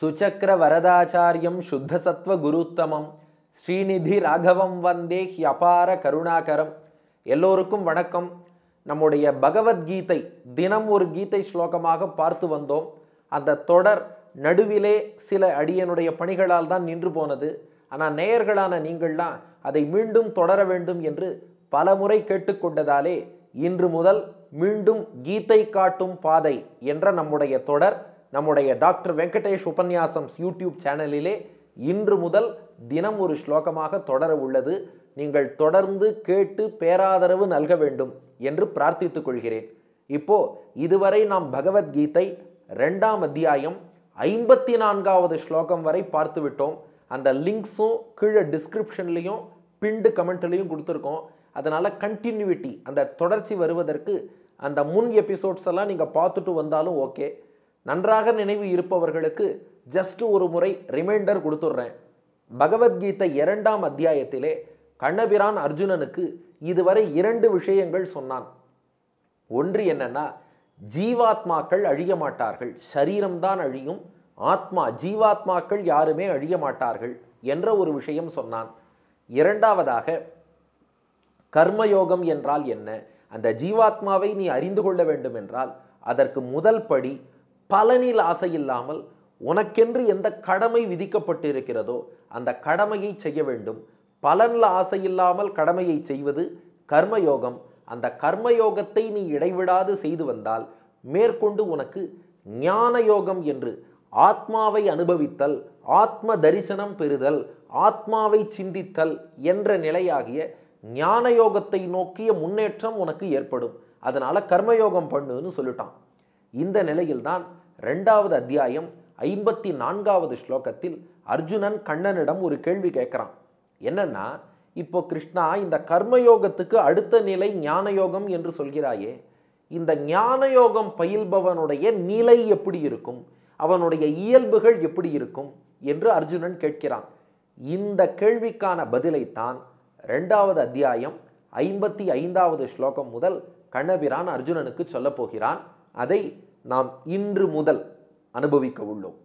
சுச்சக்கர வரதாச்சாரியம் சுத்தசத்வ குருத்தமம் ஸ்ரீநிதி ராகவம் வந்தே அபார கருணாகரம் எல்லோருக்கும் வணக்கம் நம்முடைய பகவத்கீதை தினம் ஒரு கீதை ஸ்லோகமாக பார்த்து வந்தோம் அந்த தொடர் நடுவிலே சில அடியனுடைய பணிகளால் தான் நின்று போனது ஆனால் நேயர்களான நீங்கள்லாம் அதை மீண்டும் தொடர வேண்டும் என்று பலமுறை கேட்டுக்கொண்டதாலே இன்று முதல் மீண்டும் கீதை காட்டும் பாதை என்ற நம்முடைய தொடர் நம்முடைய டாக்டர் வெங்கடேஷ் உபன்யாசம் யூடியூப் சேனலிலே இன்று முதல் தினம் ஒரு ஸ்லோகமாக தொடர உள்ளது நீங்கள் தொடர்ந்து கேட்டு பேராதரவு நல்க வேண்டும் என்று பிரார்த்தித்துக் கொள்கிறேன் இப்போ இதுவரை நாம் பகவத்கீதை ரெண்டாம் அத்தியாயம் ஐம்பத்தி நான்காவது ஸ்லோகம் வரை பார்த்து விட்டோம் அந்த லிங்க்ஸும் கீழே டிஸ்கிரிப்ஷன்லேயும் பிண்டு கமெண்ட்லேயும் கொடுத்துருக்கோம் அதனால் கண்டினியூட்டி அந்த தொடர்ச்சி வருவதற்கு அந்த முன் எபிசோட்ஸ் எல்லாம் நீங்கள் பார்த்துட்டு வந்தாலும் ஓகே நன்றாக நினைவு இருப்பவர்களுக்கு ஜஸ்ட் ஒரு முறை ரிமைண்டர் கொடுத்துட்றேன் பகவத்கீதை இரண்டாம் அத்தியாயத்திலே கண்ணபிரான் அர்ஜுனனுக்கு இதுவரை இரண்டு விஷயங்கள் சொன்னான் ஒன்று என்னன்னா ஜீவாத்மாக்கள் அழிய மாட்டார்கள் சரீரம்தான் அழியும் ஆத்மா ஜீவாத்மாக்கள் யாருமே அழிய மாட்டார்கள் என்ற ஒரு விஷயம் சொன்னான் இரண்டாவதாக கர்மயோகம் என்றால் என்ன அந்த ஜீவாத்மாவை நீ அறிந்து கொள்ள வேண்டும் என்றால் அதற்கு முதல் படி பலனில் ஆசை இல்லாமல் உனக்கென்று எந்த கடமை விதிக்கப்பட்டிருக்கிறதோ அந்த கடமையை செய்ய வேண்டும் பலனில் ஆசை இல்லாமல் கடமையை செய்வது கர்மயோகம் அந்த கர்மயோகத்தை நீ இடைவிடாது செய்து வந்தால் மேற்கொண்டு உனக்கு ஞான யோகம் என்று ஆத்மாவை அனுபவித்தல் ஆத்ம தரிசனம் பெறுதல் ஆத்மாவை சிந்தித்தல் என்ற நிலையாகிய ஞான யோகத்தை நோக்கிய முன்னேற்றம் உனக்கு ஏற்படும் அதனால் கர்மயோகம் பண்ணுன்னு சொல்லிட்டான் இந்த நிலையில்தான் ரெண்டாவது அத்தியாயம் ஐம்பத்தி நான்காவது ஸ்லோகத்தில் அர்ஜுனன் கண்ணனிடம் ஒரு கேள்வி கேட்குறான் என்னன்னா இப்போ கிருஷ்ணா இந்த கர்மயோகத்துக்கு அடுத்த நிலை ஞான யோகம் என்று சொல்கிறாயே இந்த ஞான யோகம் பயில்பவனுடைய நிலை எப்படி இருக்கும் அவனுடைய இயல்புகள் எப்படி இருக்கும் என்று அர்ஜுனன் கேட்கிறான் இந்த கேள்விக்கான பதிலைத்தான் ரெண்டாவது அத்தியாயம் ஐம்பத்தி ஐந்தாவது ஸ்லோகம் முதல் கண்ணபிரான் அர்ஜுனனுக்கு சொல்லப்போகிறான் அதை நாம் இன்று முதல் அனுபவிக்க உள்ளோம்